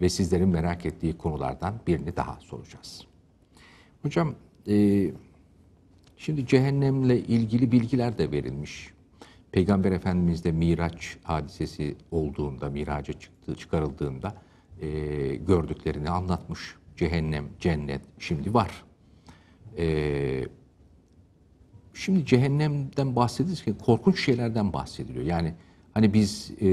ve sizlerin merak ettiği konulardan birini daha soracağız. Hocam, e, şimdi cehennemle ilgili bilgiler de verilmiş. Peygamber Efendimiz de Miraç hadisesi olduğunda, Miraç'a çıktı, çıkarıldığında e, gördüklerini anlatmış. Cehennem, cennet şimdi var. E, şimdi cehennemden bahsedilirken korkunç şeylerden bahsediliyor. Yani hani biz e,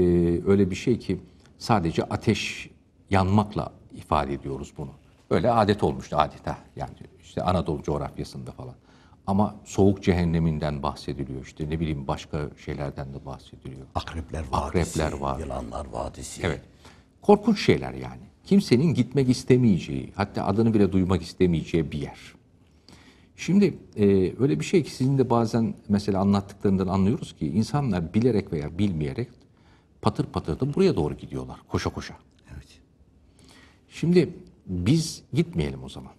öyle bir şey ki sadece ateş yanmakla ifade ediyoruz bunu. Böyle adet olmuştu adeta yani işte Anadolu coğrafyasında falan. Ama soğuk cehenneminden bahsediliyor işte ne bileyim başka şeylerden de bahsediliyor. Akrepler Vadisi, Akrepler var. Yılanlar Vadisi. Evet. Korkunç şeyler yani. Kimsenin gitmek istemeyeceği, hatta adını bile duymak istemeyeceği bir yer. Şimdi e, öyle bir şey ki sizin de bazen mesela anlattıklarından anlıyoruz ki insanlar bilerek veya bilmeyerek patır patır da buraya doğru gidiyorlar koşa koşa. Şimdi biz gitmeyelim o zaman.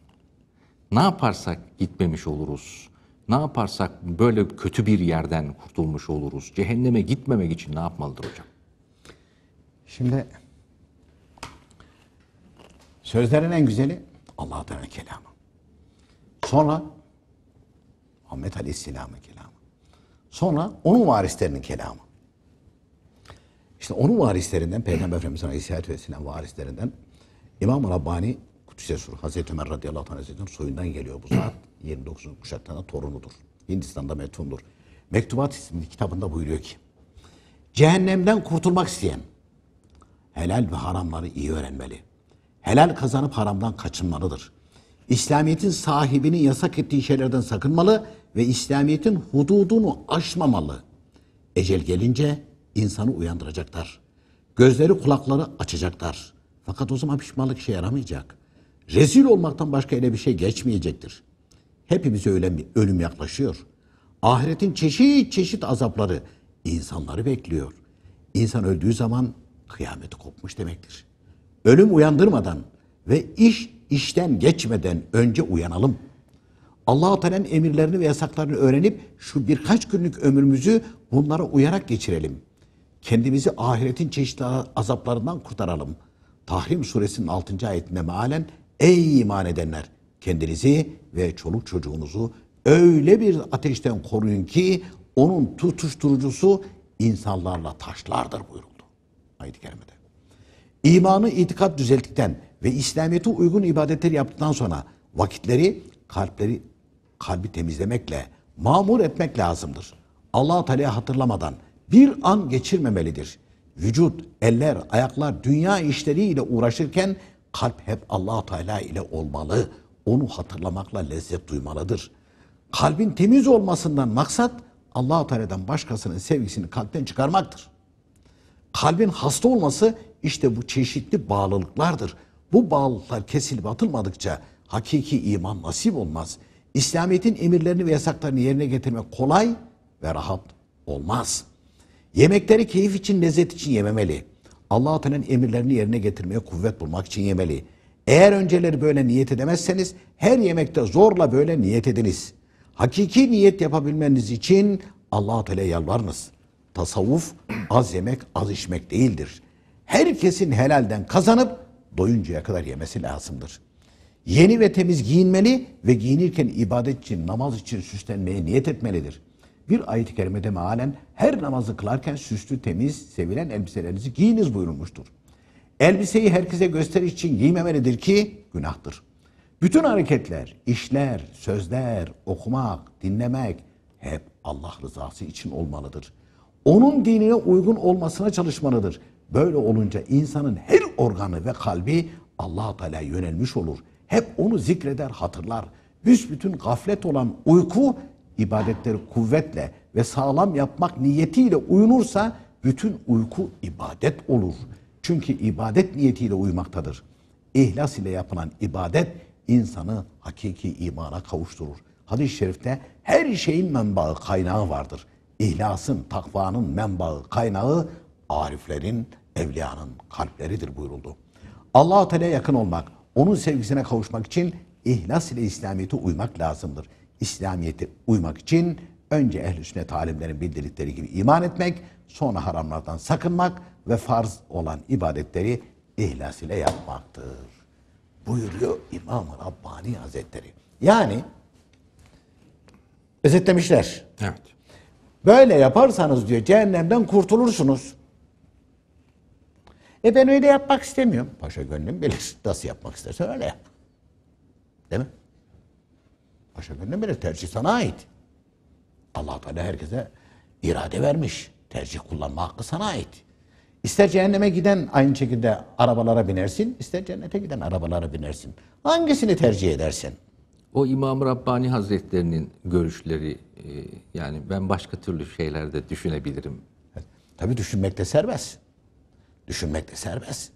Ne yaparsak gitmemiş oluruz. Ne yaparsak böyle kötü bir yerden kurtulmuş oluruz. Cehenneme gitmemek için ne yapmalıdır hocam? Şimdi sözlerin en güzeli Allah kelamı. Sonra Muhammed Aleyhisselam'ın kelamı. Sonra onun varislerinin kelamı. İşte onun varislerinden Peygamber Efendimiz Aleyhisselatü Vesselam varislerinden İmam Rabbani Kudüs'e sur Hazreti Ömer radıyallahu anh soyundan geliyor bu zat. 29. kuşaktan torunudur. Hindistan'da metundur. Mektubat isimli kitabında buyuruyor ki Cehennemden kurtulmak isteyen helal ve haramları iyi öğrenmeli. Helal kazanıp haramdan kaçınmalıdır. İslamiyet'in sahibinin yasak ettiği şeylerden sakınmalı ve İslamiyet'in hududunu aşmamalı. Ecel gelince insanı uyandıracaklar. Gözleri kulakları açacaklar. Fakat o zaman pişmanlık işe yaramayacak. Rezil olmaktan başka ele bir şey geçmeyecektir. Hepimize öyle bir ölüm yaklaşıyor. Ahiretin çeşit çeşit azapları insanları bekliyor. İnsan öldüğü zaman kıyameti kopmuş demektir. Ölüm uyandırmadan ve iş işten geçmeden önce uyanalım. allah Teala'nın emirlerini ve yasaklarını öğrenip şu birkaç günlük ömrümüzü bunlara uyarak geçirelim. Kendimizi ahiretin çeşitli azaplarından kurtaralım.'' Tahrim suresinin 6. ayetinde mealen ey iman edenler kendinizi ve çoluk çocuğunuzu öyle bir ateşten koruyun ki onun tutuşturucusu insanlarla taşlardır buyuruldu. Ayet-i kerimede. İmanı itikat düzelttikten ve İslamiyet'e uygun ibadetleri yaptıktan sonra vakitleri kalpleri kalbi temizlemekle, mamur etmek lazımdır. Allah Teala hatırlamadan bir an geçirmemelidir vücut, eller, ayaklar dünya işleriyle uğraşırken kalp hep allah Teala ile olmalı. Onu hatırlamakla lezzet duymalıdır. Kalbin temiz olmasından maksat allah Teala'dan başkasının sevgisini kalpten çıkarmaktır. Kalbin hasta olması işte bu çeşitli bağlılıklardır. Bu bağlılıklar kesilip atılmadıkça hakiki iman nasip olmaz. İslamiyet'in emirlerini ve yasaklarını yerine getirmek kolay ve rahat olmaz.'' Yemekleri keyif için, lezzet için yememeli. allah Teala'nın emirlerini yerine getirmeye kuvvet bulmak için yemeli. Eğer önceleri böyle niyet edemezseniz her yemekte zorla böyle niyet ediniz. Hakiki niyet yapabilmeniz için allah Teala'ya yalvarınız. Tasavvuf az yemek az içmek değildir. Herkesin helalden kazanıp doyuncaya kadar yemesi lazımdır. Yeni ve temiz giyinmeli ve giyinirken ibadet için, namaz için süslenmeye niyet etmelidir. Bir ayet-i kerimede mealen her namazı kılarken süslü, temiz, sevilen elbiselerinizi giyiniz buyurulmuştur. Elbiseyi herkese gösteriş için giymemelidir ki günahtır. Bütün hareketler, işler, sözler, okumak, dinlemek hep Allah rızası için olmalıdır. Onun dinine uygun olmasına çalışmalıdır. Böyle olunca insanın her organı ve kalbi Allah Teala yönelmiş olur. Hep onu zikreder, hatırlar. Büsbütün gaflet olan uyku ibadetleri kuvvetle ve sağlam yapmak niyetiyle uyunursa bütün uyku ibadet olur. Çünkü ibadet niyetiyle uyumaktadır. İhlas ile yapılan ibadet insanı hakiki imana kavuşturur. Hadis-i şerifte her şeyin menbaı kaynağı vardır. İhlasın, takvanın menbaı kaynağı ariflerin, evliyanın kalpleridir buyuruldu. Allah-u Teala'ya yakın olmak, onun sevgisine kavuşmak için ihlas ile İslamiyet'e uymak lazımdır. İslamiyet'e uymak için önce ehl-i sünnet alimlerin bildirdikleri gibi iman etmek, sonra haramlardan sakınmak ve farz olan ibadetleri ihlas ile yapmaktır. Buyuruyor İmam-ı Rabbani Hazretleri. Yani özetlemişler. Evet. Böyle yaparsanız diyor cehennemden kurtulursunuz. E ben öyle yapmak istemiyorum. Paşa gönlüm bilir. Nasıl yapmak istersen öyle yap. Değil mi? Paşa gönlüm bilir. Tercih sana ait. allah Teala herkese irade vermiş. Tercih kullanma hakkı sana ait. İster cehenneme giden aynı şekilde arabalara binersin, ister cennete giden arabalara binersin. Hangisini tercih edersin? O İmam Rabbani Hazretlerinin görüşleri e, yani ben başka türlü şeyler de düşünebilirim. Evet. Tabii düşünmek de serbest. Düşünmek de serbest.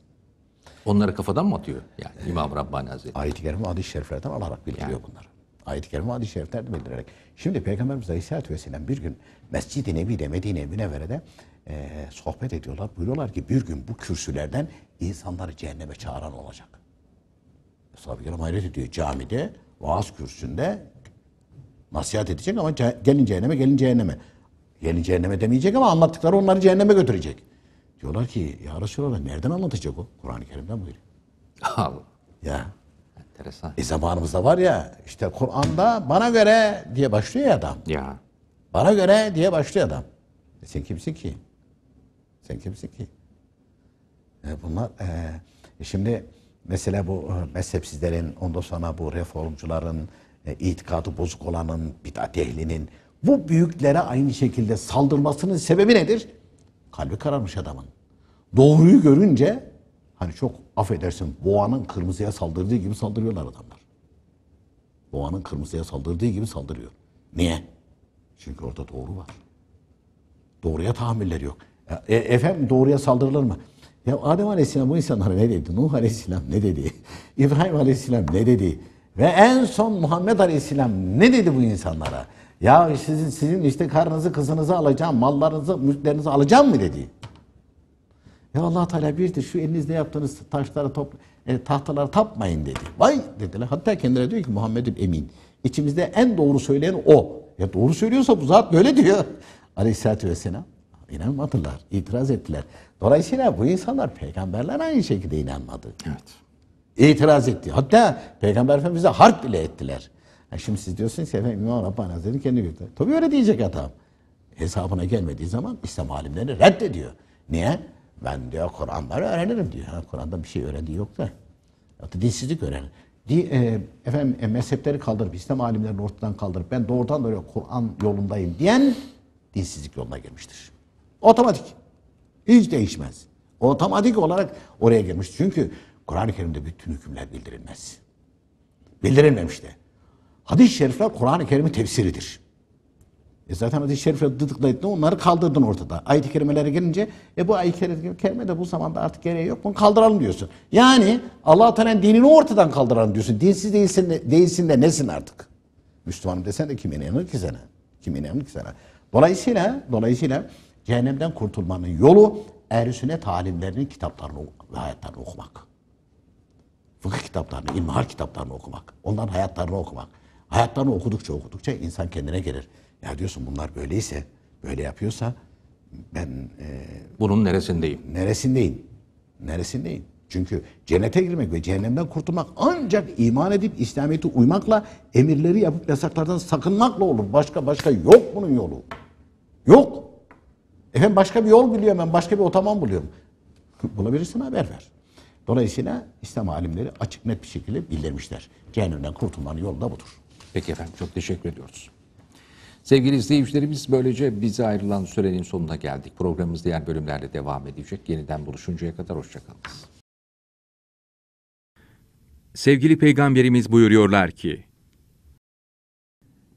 Onları kafadan mı atıyor yani İmam Rabbani Hazretleri? Ayet-i Kerime adı şeriflerden alarak bildiriyor yani. bunları. Ayet-i Kerime hadis-i şeriflerde belirerek. Şimdi Peygamberimiz Aleyhisselatü Vesselam bir gün Mescid-i Nebi'de, Medine-i Münevvere'de e, sohbet ediyorlar. Buyuruyorlar ki bir gün bu kürsülerden insanları cehenneme çağıran olacak. Sahabe kiram hayret ediyor. Camide, vaaz kürsüsünde nasihat edecek ama gelin cehenneme, gelin cehenneme. Gelin cehenneme demeyecek ama anlattıkları onları cehenneme götürecek. Diyorlar ki ya Resulallah nereden anlatacak o? Kur'an-ı Kerim'den buyuruyor. Al Ya Enteresan. E zamanımızda var ya işte Kur'an'da bana göre diye başlıyor ya adam. Ya. Bana göre diye başlıyor adam. E sen kimsin ki? Sen kimsin ki? E bunlar e, e şimdi mesela bu e, mezhepsizlerin ondan sonra bu reformcuların e, itikadı bozuk olanın bidat ehlinin bu büyüklere aynı şekilde saldırmasının sebebi nedir? Kalbi kararmış adamın. Doğruyu görünce hani çok affedersin boğanın kırmızıya saldırdığı gibi saldırıyorlar adamlar. Boğanın kırmızıya saldırdığı gibi saldırıyor. Niye? Çünkü orada doğru var. Doğruya tahammülleri yok. E, e efendim doğruya saldırılır mı? Ya Adem Aleyhisselam bu insanlara ne dedi? Nuh Aleyhisselam ne dedi? İbrahim Aleyhisselam ne dedi? Ve en son Muhammed Aleyhisselam ne dedi bu insanlara? Ya sizin, sizin işte karınızı kızınızı alacağım, mallarınızı, mülklerinizi alacağım mı dedi. Ya allah Teala birdir şu elinizde yaptığınız taşlara topla, e, tahtalara tapmayın dedi. Vay dediler. Hatta kendine diyor ki Muhammed'im emin. İçimizde en doğru söyleyen o. Ya doğru söylüyorsa bu zat böyle diyor. Aleyhisselatü vesselam. İnanmadılar. itiraz ettiler. Dolayısıyla bu insanlar peygamberler aynı şekilde inanmadı. Evet. İtiraz etti. Hatta peygamber efendimize harp bile ettiler. Yani şimdi siz diyorsunuz ki efendim İmam Rabbani Hazretleri kendi götürdü. Tabii öyle diyecek adam. Hesabına gelmediği zaman İslam alimlerini reddediyor. Niye? Ben diyor Kur'an Kur'anları öğrenirim diyor. Ha, Kur'an'da bir şey öğrendiği yok da. Hatta dinsizlik öğrenir. Di, e, efendim e, mezhepleri kaldırıp İslam alimlerini ortadan kaldırıp ben doğrudan doğruya Kur'an yolundayım diyen dinsizlik yoluna girmiştir. Otomatik. Hiç değişmez. Otomatik olarak oraya girmiş. Çünkü Kur'an-ı Kerim'de bütün hükümler bildirilmez. Bildirilmemiş de. Hadis-i şerifler Kur'an-ı Kerim'in tefsiridir. E zaten hadis-i şerife dıdıkladın onları kaldırdın ortada. Ayet-i kerimelere gelince e bu ayet-i kerime de bu zamanda artık gereği yok bunu kaldıralım diyorsun. Yani allah Teala'nın dinini ortadan kaldıralım diyorsun. Dinsiz değilsin de, değilsin de nesin artık? Müslümanım desen de kim inanır ki sana? Kim inanır ki sana? Dolayısıyla, dolayısıyla cehennemden kurtulmanın yolu ehl sünnet kitaplarını ve hayatlarını okumak. Fıkıh kitaplarını, ilmihal kitaplarını okumak. Onların hayatlarını okumak. Hayatlarını okudukça okudukça insan kendine gelir. Ya diyorsun bunlar böyleyse, böyle yapıyorsa ben... E, Bunun neresindeyim? Neresindeyim? Neresindeyim? Çünkü cennete girmek ve cehennemden kurtulmak ancak iman edip İslamiyet'e uymakla, emirleri yapıp yasaklardan sakınmakla olur. Başka başka yok bunun yolu. Yok. Efendim başka bir yol biliyorum ben, başka bir otoman buluyorum. Bulabilirsin haber ver. Dolayısıyla İslam alimleri açık net bir şekilde bildirmişler. Cehennemden kurtulmanın yolu da budur. Peki efendim çok teşekkür ediyoruz. Sevgili izleyicilerimiz böylece bize ayrılan sürenin sonuna geldik. Programımız diğer bölümlerle devam edecek. Yeniden buluşuncaya kadar hoşçakalınız. Sevgili Peygamberimiz buyuruyorlar ki,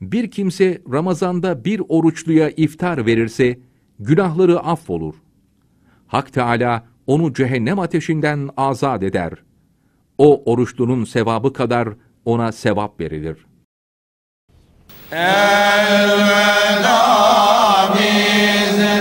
Bir kimse Ramazan'da bir oruçluya iftar verirse, günahları affolur. Hak Teala onu cehennem ateşinden azat eder. O oruçlunun sevabı kadar ona sevap verilir.'' Elveda bize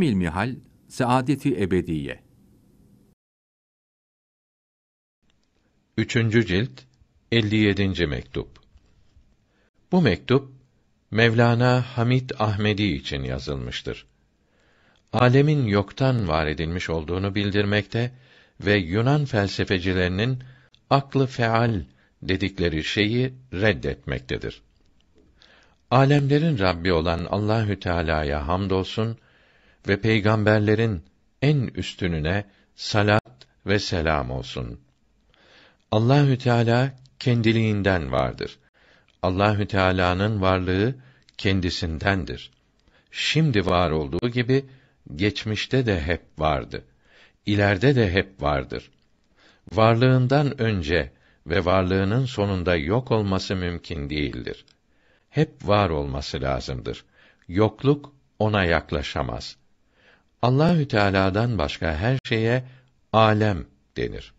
Hamil mihal, saadeti ebediye. Üçüncü cilt 57. mektup. Bu mektup Mevlana Hamid Ahmedi için yazılmıştır. Alemin yoktan var edilmiş olduğunu bildirmekte ve Yunan felsefecilerinin aklı feal dedikleri şeyi reddetmektedir. Alemlerin Rabbi olan Allahü Teala'ya hamdolsun ve peygamberlerin en üstününe salat ve selam olsun. Allahü Teala kendiliğinden vardır. Allahü Teala'nın varlığı kendisindendir. Şimdi var olduğu gibi geçmişte de hep vardı. İleride de hep vardır. Varlığından önce ve varlığının sonunda yok olması mümkün değildir. Hep var olması lazımdır. Yokluk ona yaklaşamaz. Allahü Teala'dan başka her şeye alem denir.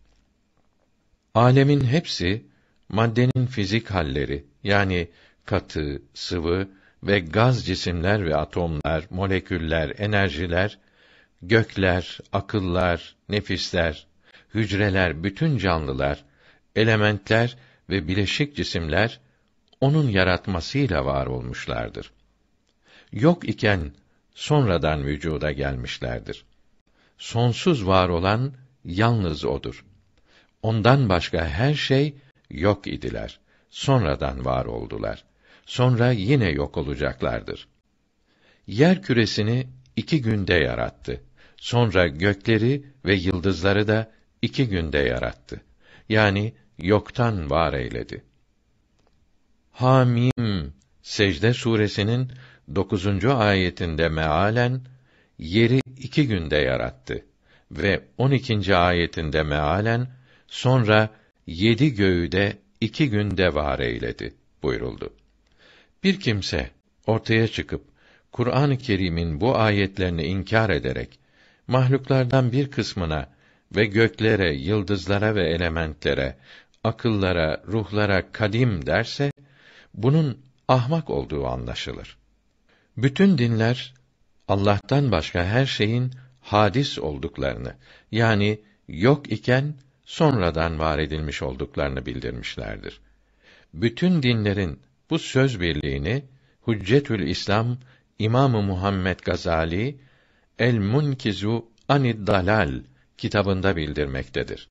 Alemin hepsi maddenin fizik halleri yani katı, sıvı ve gaz cisimler ve atomlar, moleküller, enerjiler, gökler, akıllar, nefisler, hücreler, bütün canlılar, elementler ve bileşik cisimler onun yaratmasıyla var olmuşlardır. Yok iken sonradan vücuda gelmişlerdir. Sonsuz var olan yalnız odur. Ondan başka her şey yok idiler. Sonradan var oldular. Sonra yine yok olacaklardır. Yer küresini iki günde yarattı. Sonra gökleri ve yıldızları da iki günde yarattı. Yani yoktan var eyledi. Hamim Secde suresinin Dokuzuncu ayetinde mealen yeri iki günde yarattı ve on ikinci ayetinde mealen sonra yedi göğü de iki günde var eyledi buyuruldu. Bir kimse ortaya çıkıp Kur'an-ı Kerim'in bu ayetlerini inkar ederek mahluklardan bir kısmına ve göklere, yıldızlara ve elementlere, akıllara, ruhlara kadim derse bunun ahmak olduğu anlaşılır. Bütün dinler Allah'tan başka her şeyin hadis olduklarını yani yok iken sonradan var edilmiş olduklarını bildirmişlerdir. Bütün dinlerin bu söz birliğini Hüccetül İslam İmamı Muhammed Gazali El Munkizu Anid Dalal kitabında bildirmektedir.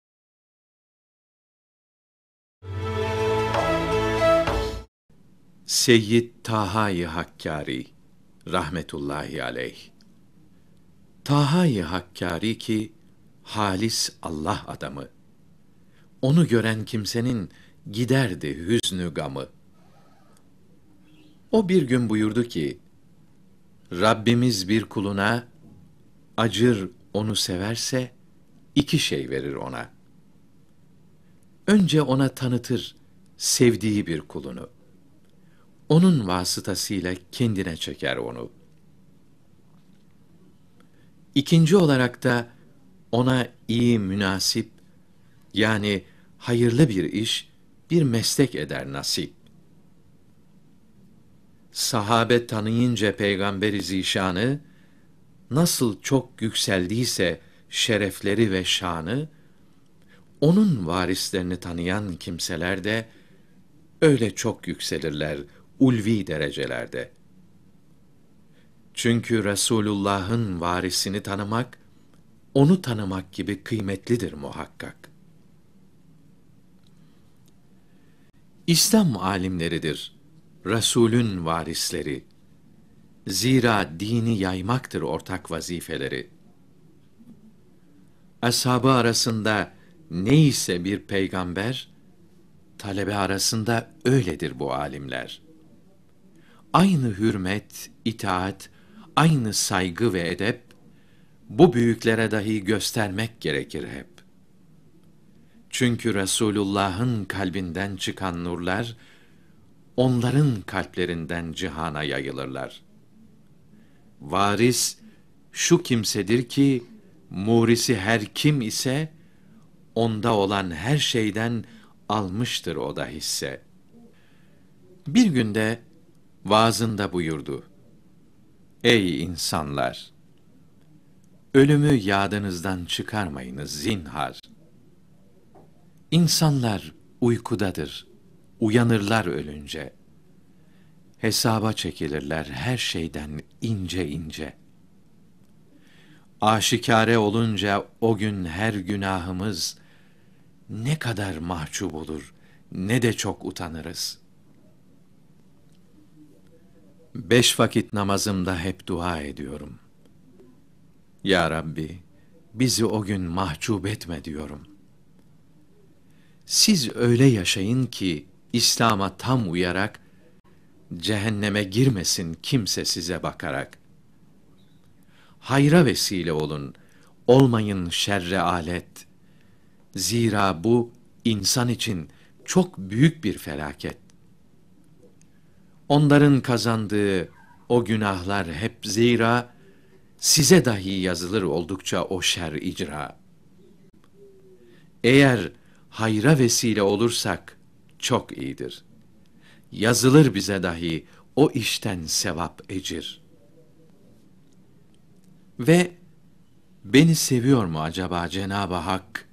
Seyyid Taha-i Hakkari rahmetullahi aleyh. Taha-i Hakkari ki halis Allah adamı. Onu gören kimsenin giderdi hüznü gamı. O bir gün buyurdu ki, Rabbimiz bir kuluna, acır onu severse, iki şey verir ona. Önce ona tanıtır, sevdiği bir kulunu.'' onun vasıtasıyla kendine çeker onu. İkinci olarak da ona iyi münasip yani hayırlı bir iş, bir meslek eder nasip. Sahabe tanıyınca Peygamberi Zişan'ı, nasıl çok yükseldiyse şerefleri ve şanı, onun varislerini tanıyan kimseler de öyle çok yükselirler.'' ulvi derecelerde. Çünkü Resulullah'ın varisini tanımak, onu tanımak gibi kıymetlidir muhakkak. İslam alimleridir Resul'ün varisleri. Zira dini yaymaktır ortak vazifeleri. Ashabı arasında neyse bir peygamber, talebe arasında öyledir bu alimler.'' aynı hürmet, itaat, aynı saygı ve edep bu büyüklere dahi göstermek gerekir hep. Çünkü Resulullah'ın kalbinden çıkan nurlar onların kalplerinden cihana yayılırlar. Varis şu kimsedir ki murisi her kim ise onda olan her şeyden almıştır o da hisse. Bir günde vaazında buyurdu. Ey insanlar! Ölümü yadınızdan çıkarmayınız zinhar. İnsanlar uykudadır, uyanırlar ölünce. Hesaba çekilirler her şeyden ince ince. Aşikare olunca o gün her günahımız ne kadar mahcup olur, ne de çok utanırız.'' Beş vakit namazımda hep dua ediyorum. Ya Rabbi, bizi o gün mahcup etme diyorum. Siz öyle yaşayın ki İslam'a tam uyarak cehenneme girmesin kimse size bakarak. Hayra vesile olun, olmayın şerre alet. Zira bu insan için çok büyük bir felaket. Onların kazandığı o günahlar hep zira size dahi yazılır oldukça o şer icra. Eğer hayra vesile olursak çok iyidir. Yazılır bize dahi o işten sevap ecir. Ve beni seviyor mu acaba Cenab-ı Hak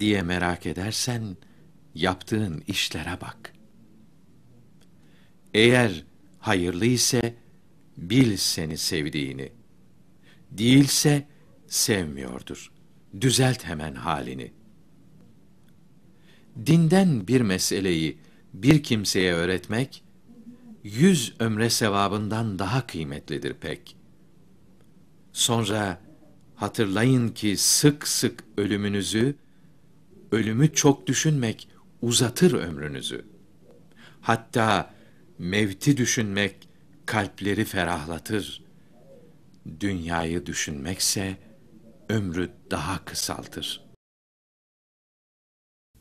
diye merak edersen yaptığın işlere bak. Eğer hayırlı ise bil seni sevdiğini. Değilse sevmiyordur. Düzelt hemen halini. Dinden bir meseleyi bir kimseye öğretmek, yüz ömre sevabından daha kıymetlidir pek. Sonra hatırlayın ki sık sık ölümünüzü, ölümü çok düşünmek uzatır ömrünüzü. Hatta Mevti düşünmek kalpleri ferahlatır. Dünyayı düşünmekse ömrü daha kısaltır.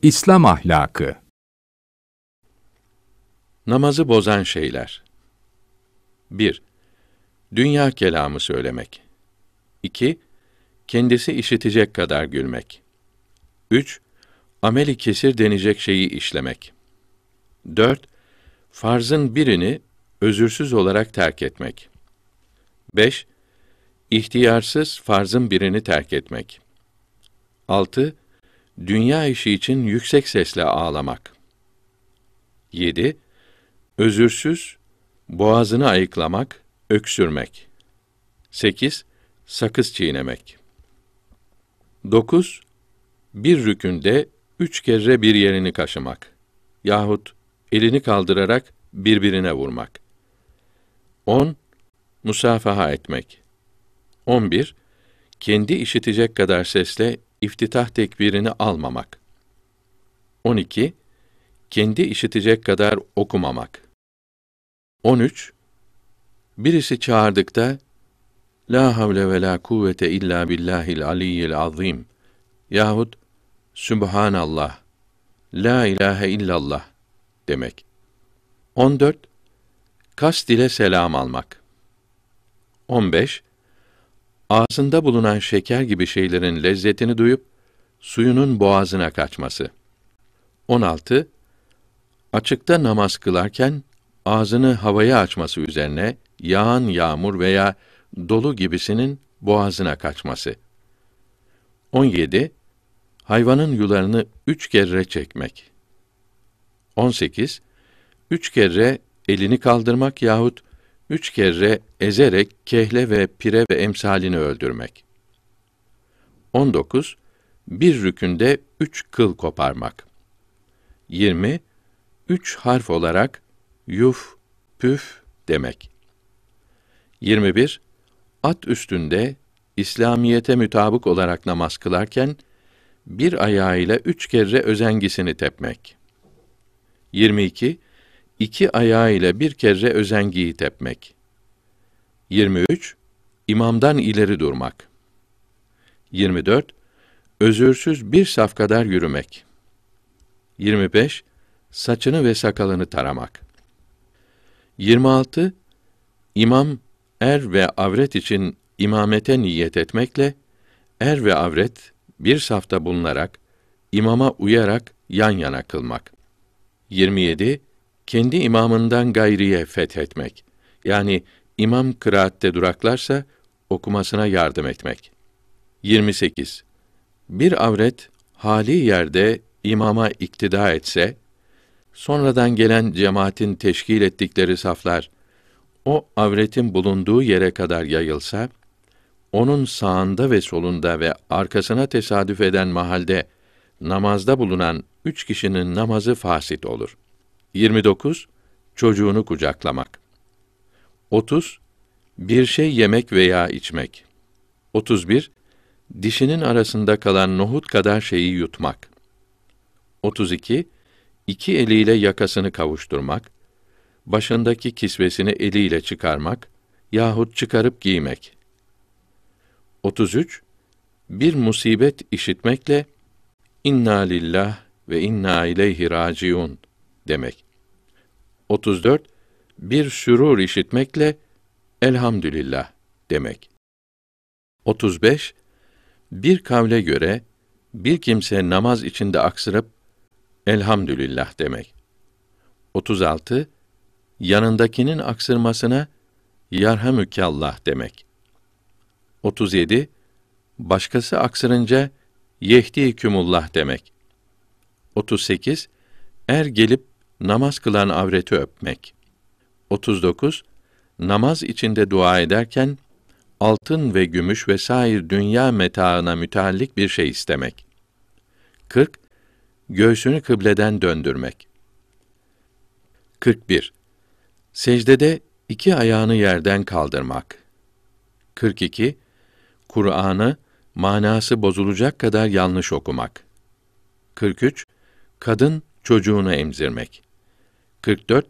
İslam ahlakı Namazı bozan şeyler 1. Dünya kelamı söylemek 2. Kendisi işitecek kadar gülmek 3. Ameli kesir denecek şeyi işlemek 4. Farzın birini özürsüz olarak terk etmek. 5. İhtiyarsız farzın birini terk etmek. 6. Dünya işi için yüksek sesle ağlamak. 7. Özürsüz boğazını ayıklamak, öksürmek. 8. Sakız çiğnemek. 9. Bir rükünde üç kere bir yerini kaşımak yahut elini kaldırarak birbirine vurmak. 10. Musafaha etmek. 11. Kendi işitecek kadar sesle iftitah tekbirini almamak. 12. Kendi işitecek kadar okumamak. 13. Birisi çağırdıkta La havle ve la kuvvete illa billahil aliyyil azim yahut Sübhanallah La ilahe illallah demek. 14. Kast ile selam almak. 15. Ağzında bulunan şeker gibi şeylerin lezzetini duyup suyunun boğazına kaçması. 16. Açıkta namaz kılarken ağzını havaya açması üzerine yağan yağmur veya dolu gibisinin boğazına kaçması. 17. Hayvanın yularını üç kere çekmek. 18 üç kere elini kaldırmak yahut üç kere ezerek kehle ve pire ve emsalini öldürmek. 19. Bir rükünde üç kıl koparmak. 20. Üç harf olarak yuf, püf demek. 21. At üstünde İslamiyete mütabık olarak namaz kılarken bir ayağıyla üç kere özengisini tepmek. 22. İki ayağı ile bir kere özengiyi tepmek. 23. İmamdan ileri durmak. 24. Özürsüz bir saf kadar yürümek. 25. Saçını ve sakalını taramak. 26. İmam er ve avret için imamete niyet etmekle er ve avret bir safta bulunarak imama uyarak yan yana kılmak. 27. Kendi imamından gayriye fethetmek. Yani imam kıraatte duraklarsa okumasına yardım etmek. 28. Bir avret hali yerde imama iktida etse, sonradan gelen cemaatin teşkil ettikleri saflar o avretin bulunduğu yere kadar yayılsa, onun sağında ve solunda ve arkasına tesadüf eden mahalde namazda bulunan üç kişinin namazı fasit olur. 29. Çocuğunu kucaklamak. 30. Bir şey yemek veya içmek. 31. Dişinin arasında kalan nohut kadar şeyi yutmak. 32. İki eliyle yakasını kavuşturmak, başındaki kisvesini eliyle çıkarmak yahut çıkarıp giymek. 33. Bir musibet işitmekle İnna lillah ve inna ileyhi raciun demek. 34 bir sürur işitmekle elhamdülillah demek. 35 bir kavle göre bir kimse namaz içinde aksırıp elhamdülillah demek. 36 yanındakinin aksırmasına yarhamükallah demek. 37 başkası aksırınca Yehdi yehdikümullah demek. 38. Er gelip namaz kılan avreti öpmek. 39. Namaz içinde dua ederken altın ve gümüş vesair dünya metaına müteallik bir şey istemek. 40. Göğsünü kıbleden döndürmek. 41. Secdede iki ayağını yerden kaldırmak. 42. Kur'an'ı manası bozulacak kadar yanlış okumak. 43. Kadın çocuğunu emzirmek. 44.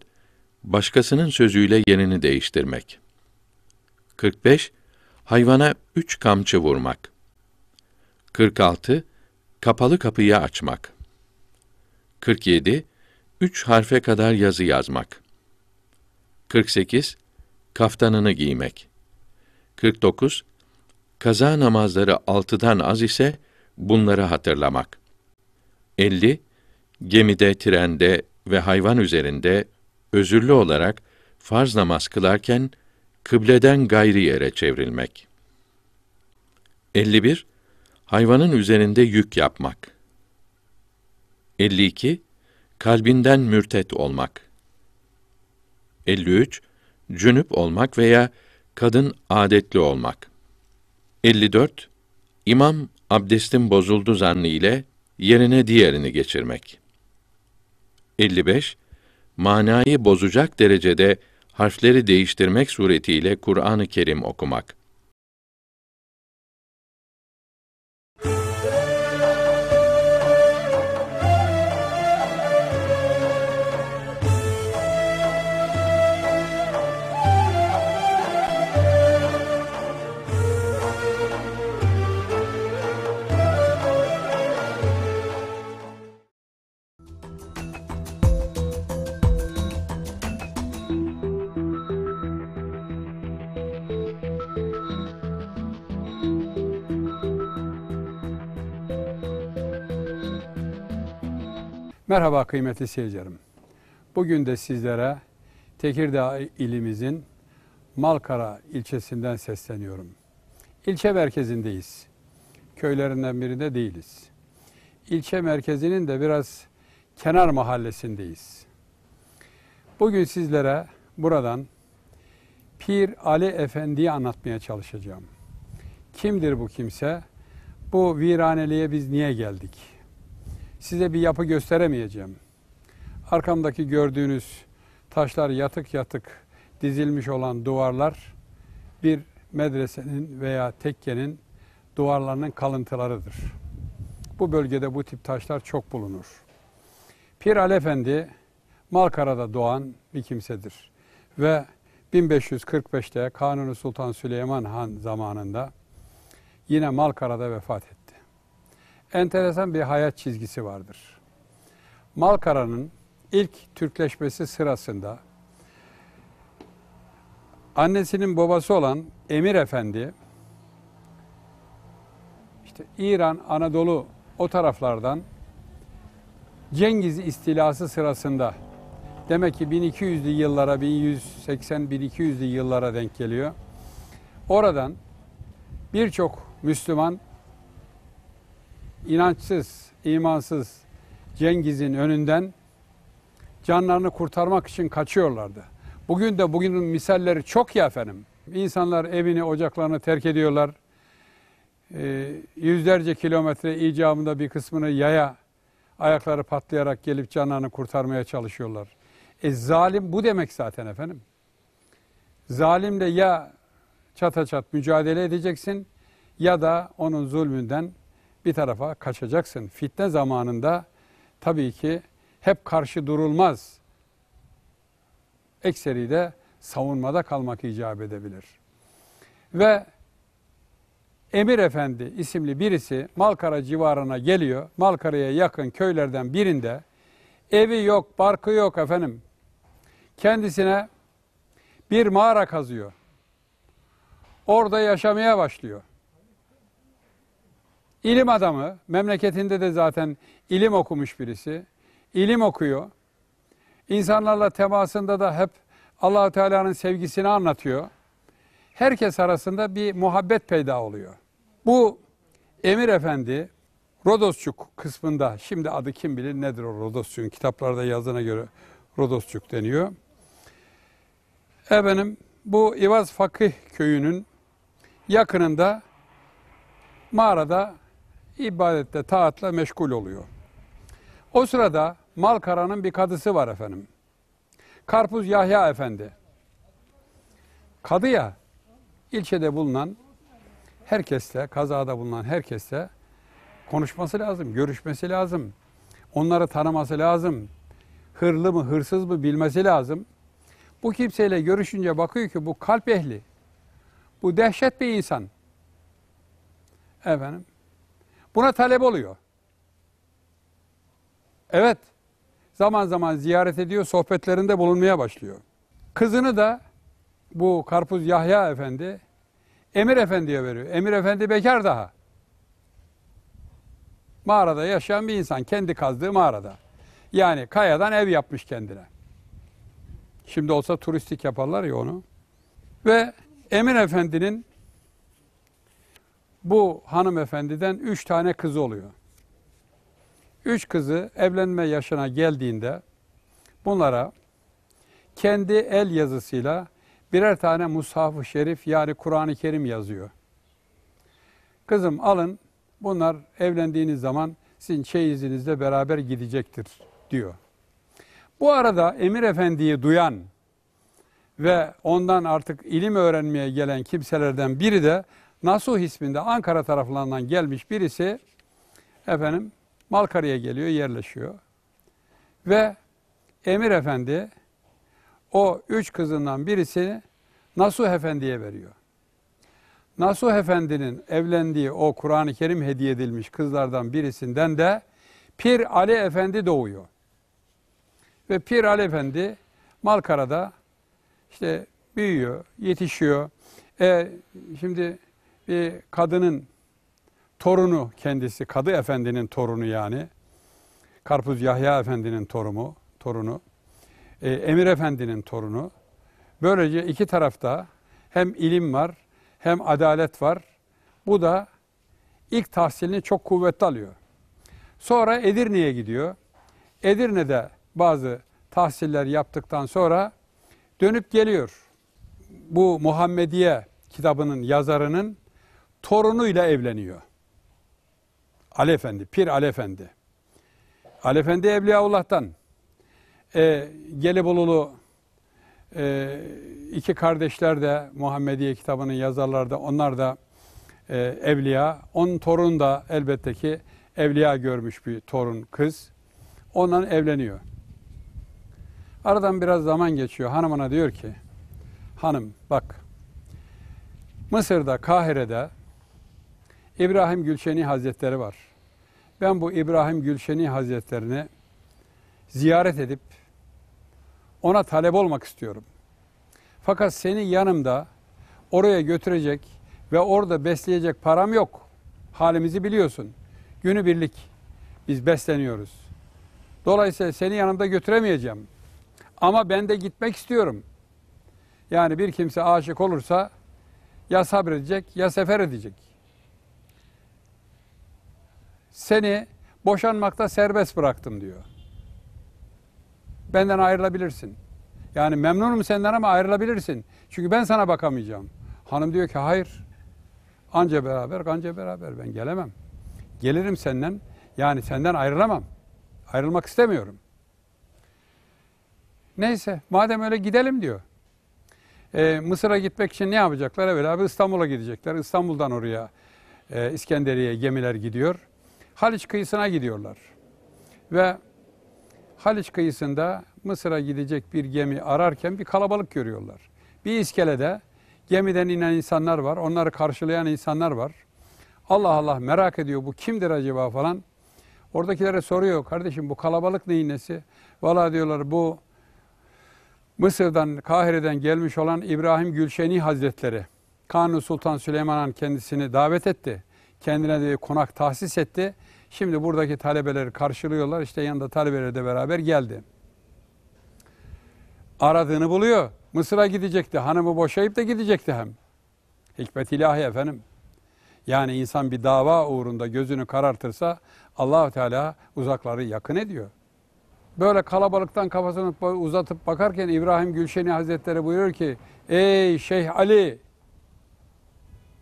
Başkasının sözüyle yerini değiştirmek. 45. Hayvana üç kamçı vurmak. 46. Kapalı kapıyı açmak. 47. Üç harfe kadar yazı yazmak. 48. Kaftanını giymek. 49. Kaza namazları altıdan az ise bunları hatırlamak. 50. Gemide, trende ve hayvan üzerinde özürlü olarak farz namaz kılarken kıbleden gayri yere çevrilmek. 51. Hayvanın üzerinde yük yapmak. 52. Kalbinden mürtet olmak. 53. Cünüp olmak veya kadın adetli olmak. 54. İmam abdestin bozuldu zannı ile yerine diğerini geçirmek. 55. Manayı bozacak derecede harfleri değiştirmek suretiyle Kur'an-ı Kerim okumak. Merhaba kıymetli seyircilerim. Bugün de sizlere Tekirdağ ilimizin Malkara ilçesinden sesleniyorum. İlçe merkezindeyiz. Köylerinden birinde değiliz. İlçe merkezinin de biraz kenar mahallesindeyiz. Bugün sizlere buradan Pir Ali Efendi'yi anlatmaya çalışacağım. Kimdir bu kimse? Bu viraneliğe biz niye geldik? size bir yapı gösteremeyeceğim. Arkamdaki gördüğünüz taşlar yatık yatık dizilmiş olan duvarlar bir medresenin veya tekkenin duvarlarının kalıntılarıdır. Bu bölgede bu tip taşlar çok bulunur. Pir Efendi Malkara'da doğan bir kimsedir ve 1545'te Kanuni Sultan Süleyman Han zamanında yine Malkara'da vefat etti enteresan bir hayat çizgisi vardır. Malkara'nın ilk Türkleşmesi sırasında annesinin babası olan Emir Efendi işte İran, Anadolu o taraflardan Cengiz istilası sırasında demek ki 1200'lü yıllara 1180-1200'lü yıllara denk geliyor. Oradan birçok Müslüman inançsız, imansız Cengiz'in önünden canlarını kurtarmak için kaçıyorlardı. Bugün de bugünün misalleri çok ya efendim. İnsanlar evini, ocaklarını terk ediyorlar. E, yüzlerce kilometre icabında bir kısmını yaya ayakları patlayarak gelip canlarını kurtarmaya çalışıyorlar. E zalim bu demek zaten efendim. Zalimle ya çata çat mücadele edeceksin ya da onun zulmünden bir tarafa kaçacaksın. Fitne zamanında tabii ki hep karşı durulmaz. Ekseri de savunmada kalmak icap edebilir. Ve Emir Efendi isimli birisi Malkara civarına geliyor. Malkara'ya yakın köylerden birinde evi yok, barkı yok efendim. Kendisine bir mağara kazıyor. Orada yaşamaya başlıyor. İlim adamı, memleketinde de zaten ilim okumuş birisi. İlim okuyor. İnsanlarla temasında da hep allah Teala'nın sevgisini anlatıyor. Herkes arasında bir muhabbet peyda oluyor. Bu Emir Efendi Rodosçuk kısmında, şimdi adı kim bilir nedir o Rodosçuk'un kitaplarda yazdığına göre Rodosçuk deniyor. Efendim bu İvaz Fakih köyünün yakınında mağarada ibadette, taatla meşgul oluyor. O sırada Malkara'nın bir kadısı var efendim. Karpuz Yahya Efendi. Kadıya ilçede bulunan herkesle, kazada bulunan herkesle konuşması lazım, görüşmesi lazım. Onları tanıması lazım. Hırlı mı, hırsız mı bilmesi lazım. Bu kimseyle görüşünce bakıyor ki bu kalp ehli. Bu dehşet bir insan. Efendim, Buna talep oluyor. Evet. Zaman zaman ziyaret ediyor, sohbetlerinde bulunmaya başlıyor. Kızını da bu Karpuz Yahya Efendi Emir Efendi'ye veriyor. Emir Efendi bekar daha. Mağarada yaşayan bir insan. Kendi kazdığı mağarada. Yani kayadan ev yapmış kendine. Şimdi olsa turistik yaparlar ya onu. Ve Emir Efendi'nin bu hanımefendiden üç tane kız oluyor. Üç kızı evlenme yaşına geldiğinde bunlara kendi el yazısıyla birer tane mushaf-ı şerif yani Kur'an-ı Kerim yazıyor. Kızım alın bunlar evlendiğiniz zaman sizin çeyizinizle beraber gidecektir diyor. Bu arada Emir Efendi'yi duyan ve ondan artık ilim öğrenmeye gelen kimselerden biri de Nasuh isminde Ankara taraflarından gelmiş birisi efendim Malkara'ya geliyor, yerleşiyor. Ve Emir Efendi o üç kızından birisini Nasuh Efendi'ye veriyor. Nasuh Efendi'nin evlendiği o Kur'an-ı Kerim hediye edilmiş kızlardan birisinden de Pir Ali Efendi doğuyor. Ve Pir Ali Efendi Malkara'da işte büyüyor, yetişiyor. E, şimdi bir kadının torunu kendisi, Kadı Efendi'nin torunu yani. Karpuz Yahya Efendi'nin torumu, torunu. E, Emir Efendi'nin torunu. Böylece iki tarafta hem ilim var hem adalet var. Bu da ilk tahsilini çok kuvvetli alıyor. Sonra Edirne'ye gidiyor. Edirne'de bazı tahsiller yaptıktan sonra dönüp geliyor. Bu Muhammediye kitabının yazarının torunuyla evleniyor. Ali Efendi, Pir Ali Efendi. Ali Efendi Evliyaullah'tan. E, Gelibolulu e, iki kardeşler de Muhammediye kitabının yazarları da onlar da e, evliya. Onun torun da elbette ki evliya görmüş bir torun kız. Ondan evleniyor. Aradan biraz zaman geçiyor. Hanımına diyor ki, hanım bak Mısır'da, Kahire'de İbrahim Gülşeni Hazretleri var. Ben bu İbrahim Gülşeni Hazretlerini ziyaret edip ona talep olmak istiyorum. Fakat seni yanımda oraya götürecek ve orada besleyecek param yok. Halimizi biliyorsun. Günü birlik biz besleniyoruz. Dolayısıyla seni yanımda götüremeyeceğim. Ama ben de gitmek istiyorum. Yani bir kimse aşık olursa ya sabredecek ya sefer edecek seni boşanmakta serbest bıraktım diyor. Benden ayrılabilirsin. Yani memnunum senden ama ayrılabilirsin. Çünkü ben sana bakamayacağım. Hanım diyor ki hayır. Anca beraber, anca beraber ben gelemem. Gelirim senden. Yani senden ayrılamam. Ayrılmak istemiyorum. Neyse madem öyle gidelim diyor. Ee, Mısır'a gitmek için ne yapacaklar? Evvela İstanbul'a gidecekler. İstanbul'dan oraya e, İskenderiye gemiler gidiyor. Haliç kıyısına gidiyorlar. Ve Haliç kıyısında Mısır'a gidecek bir gemi ararken bir kalabalık görüyorlar. Bir iskelede gemiden inen insanlar var, onları karşılayan insanlar var. Allah Allah merak ediyor bu kimdir acaba falan. Oradakilere soruyor kardeşim bu kalabalık neyin nesi? Valla diyorlar bu Mısır'dan, Kahire'den gelmiş olan İbrahim Gülşeni Hazretleri, Kanuni Sultan Süleyman Han kendisini davet etti kendine de konak tahsis etti. Şimdi buradaki talebeleri karşılıyorlar. İşte yanında talebeleri de beraber geldi. Aradığını buluyor. Mısır'a gidecekti. Hanımı boşayıp da gidecekti hem. Hikmet ilahi efendim. Yani insan bir dava uğrunda gözünü karartırsa Allah Teala uzakları yakın ediyor. Böyle kalabalıktan kafasını uzatıp bakarken İbrahim Gülşeni Hazretleri buyuruyor ki Ey Şeyh Ali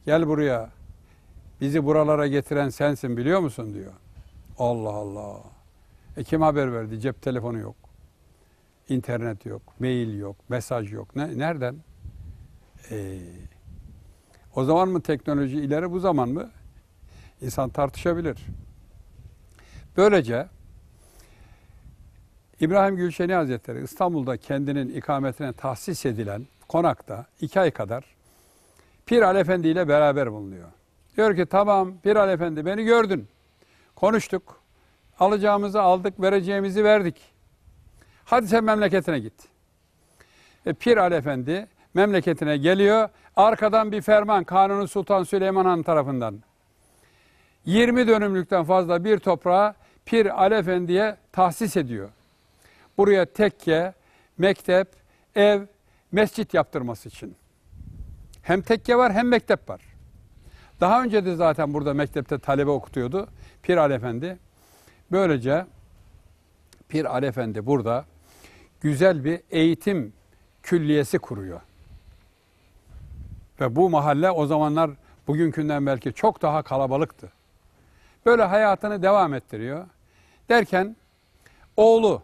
gel buraya Bizi buralara getiren sensin biliyor musun diyor. Allah Allah. E kim haber verdi? Cep telefonu yok. İnternet yok, mail yok, mesaj yok. Ne, nereden? Ee, o zaman mı teknoloji ileri bu zaman mı? İnsan tartışabilir. Böylece İbrahim Gülşeni Hazretleri İstanbul'da kendinin ikametine tahsis edilen konakta iki ay kadar Pir Alefendi ile beraber bulunuyor. Diyor ki tamam Piral Efendi beni gördün. Konuştuk. Alacağımızı aldık, vereceğimizi verdik. Hadi sen memleketine git. E, Pir Ali Efendi memleketine geliyor. Arkadan bir ferman Kanuni Sultan Süleyman Han tarafından. 20 dönümlükten fazla bir toprağı Pir Ali Efendi'ye tahsis ediyor. Buraya tekke, mektep, ev, mescit yaptırması için. Hem tekke var hem mektep var. Daha önce de zaten burada mektepte talebe okutuyordu Pir Ali Efendi. Böylece Pir Ali Efendi burada güzel bir eğitim külliyesi kuruyor. Ve bu mahalle o zamanlar bugünkünden belki çok daha kalabalıktı. Böyle hayatını devam ettiriyor. Derken oğlu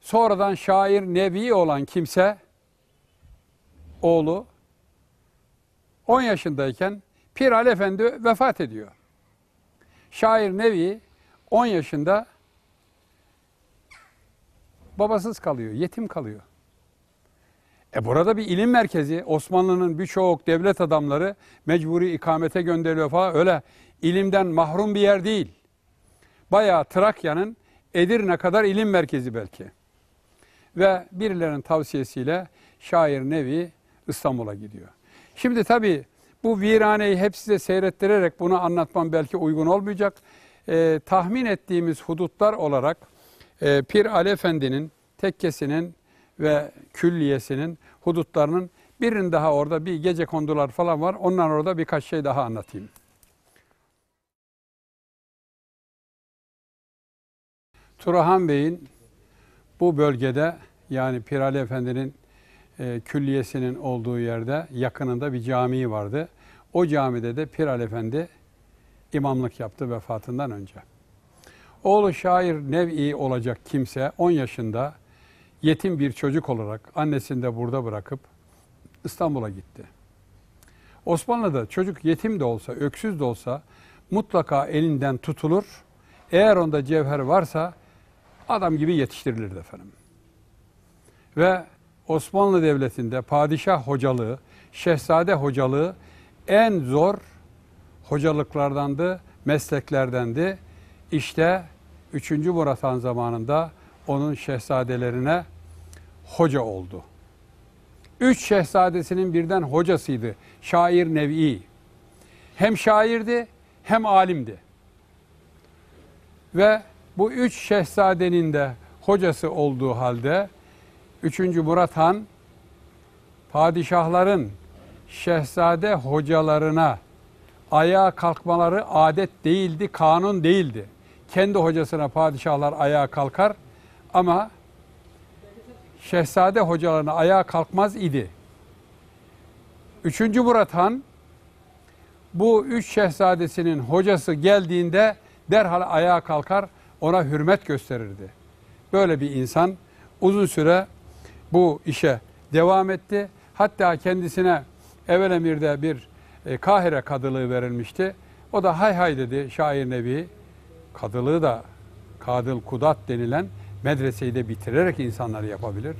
sonradan şair nevi olan kimse oğlu 10 yaşındayken Pir Ali Efendi vefat ediyor. Şair Nevi 10 yaşında babasız kalıyor, yetim kalıyor. E burada bir ilim merkezi, Osmanlı'nın birçok devlet adamları mecburi ikamete gönderiliyor falan öyle ilimden mahrum bir yer değil. Bayağı Trakya'nın Edirne kadar ilim merkezi belki. Ve birilerinin tavsiyesiyle şair Nevi İstanbul'a gidiyor. Şimdi tabii bu viraneyi hep size seyrettirerek bunu anlatmam belki uygun olmayacak. Ee, tahmin ettiğimiz hudutlar olarak e, Pir Ali Efendi'nin tekkesinin ve külliyesinin hudutlarının birinin daha orada bir gece kondular falan var. Ondan orada birkaç şey daha anlatayım. Turahan Bey'in bu bölgede yani Pir Pirali Efendi'nin e, külliyesinin olduğu yerde yakınında bir cami vardı. O camide de Piral Efendi imamlık yaptı vefatından önce. Oğlu şair Nev'i olacak kimse 10 yaşında yetim bir çocuk olarak annesini de burada bırakıp İstanbul'a gitti. Osmanlı'da çocuk yetim de olsa, öksüz de olsa mutlaka elinden tutulur. Eğer onda cevher varsa adam gibi yetiştirilirdi efendim. Ve Osmanlı Devleti'nde padişah hocalığı, şehzade hocalığı en zor hocalıklardandı, mesleklerdendi. İşte 3. Murat Han zamanında onun şehzadelerine hoca oldu. Üç şehzadesinin birden hocasıydı şair Nevi. Hem şairdi hem alimdi. Ve bu üç şehzadenin de hocası olduğu halde 3. Murat Han padişahların şehzade hocalarına ayağa kalkmaları adet değildi, kanun değildi. Kendi hocasına padişahlar ayağa kalkar ama şehzade hocalarına ayağa kalkmaz idi. Üçüncü Murat Han bu üç şehzadesinin hocası geldiğinde derhal ayağa kalkar ona hürmet gösterirdi. Böyle bir insan uzun süre bu işe devam etti. Hatta kendisine evvel emirde bir e, Kahire kadılığı verilmişti. O da hay hay dedi şair Nebi. Kadılığı da Kadıl Kudat denilen medreseyi de bitirerek insanları yapabilir.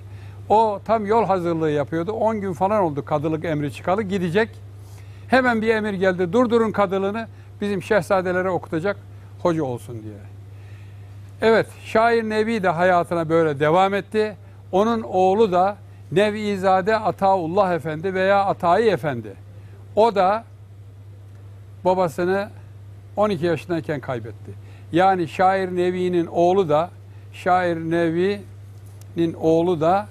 O tam yol hazırlığı yapıyordu. 10 gün falan oldu kadılık emri çıkalı gidecek. Hemen bir emir geldi durdurun kadılığını bizim şehzadelere okutacak hoca olsun diye. Evet şair Nebi de hayatına böyle devam etti. Onun oğlu da Nevizade Ataullah Efendi veya Atayi Efendi. O da babasını 12 yaşındayken kaybetti. Yani şair Nevi'nin oğlu da şair Nevi'nin oğlu da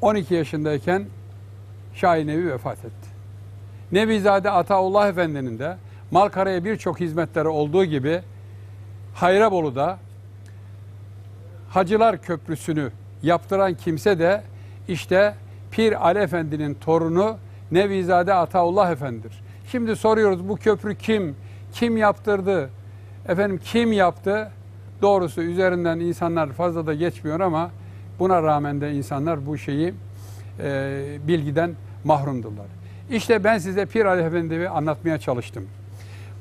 12 yaşındayken şair Nevi vefat etti. Nevizade Ataullah Efendi'nin de Malkara'ya birçok hizmetleri olduğu gibi Hayrabolu'da Hacılar Köprüsü'nü yaptıran kimse de işte Pir Ali Efendi'nin torunu Nevizade Ataullah Efendi'dir. Şimdi soruyoruz bu köprü kim? Kim yaptırdı? Efendim kim yaptı? Doğrusu üzerinden insanlar fazla da geçmiyor ama buna rağmen de insanlar bu şeyi e, bilgiden mahrumdurlar. İşte ben size Pir Ali Efendi'yi anlatmaya çalıştım.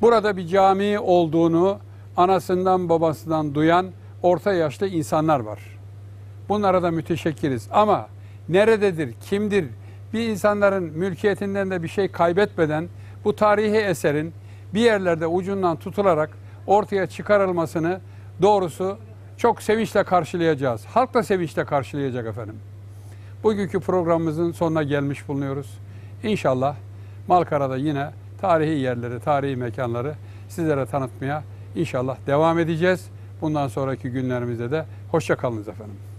Burada bir cami olduğunu anasından babasından duyan orta yaşlı insanlar var. Bunlara da müteşekkiriz. Ama nerededir, kimdir? Bir insanların mülkiyetinden de bir şey kaybetmeden bu tarihi eserin bir yerlerde ucundan tutularak ortaya çıkarılmasını doğrusu çok sevinçle karşılayacağız. Halk da sevinçle karşılayacak efendim. Bugünkü programımızın sonuna gelmiş bulunuyoruz. İnşallah Malkara'da yine tarihi yerleri, tarihi mekanları sizlere tanıtmaya inşallah devam edeceğiz. Bundan sonraki günlerimizde de hoşça kalınız efendim.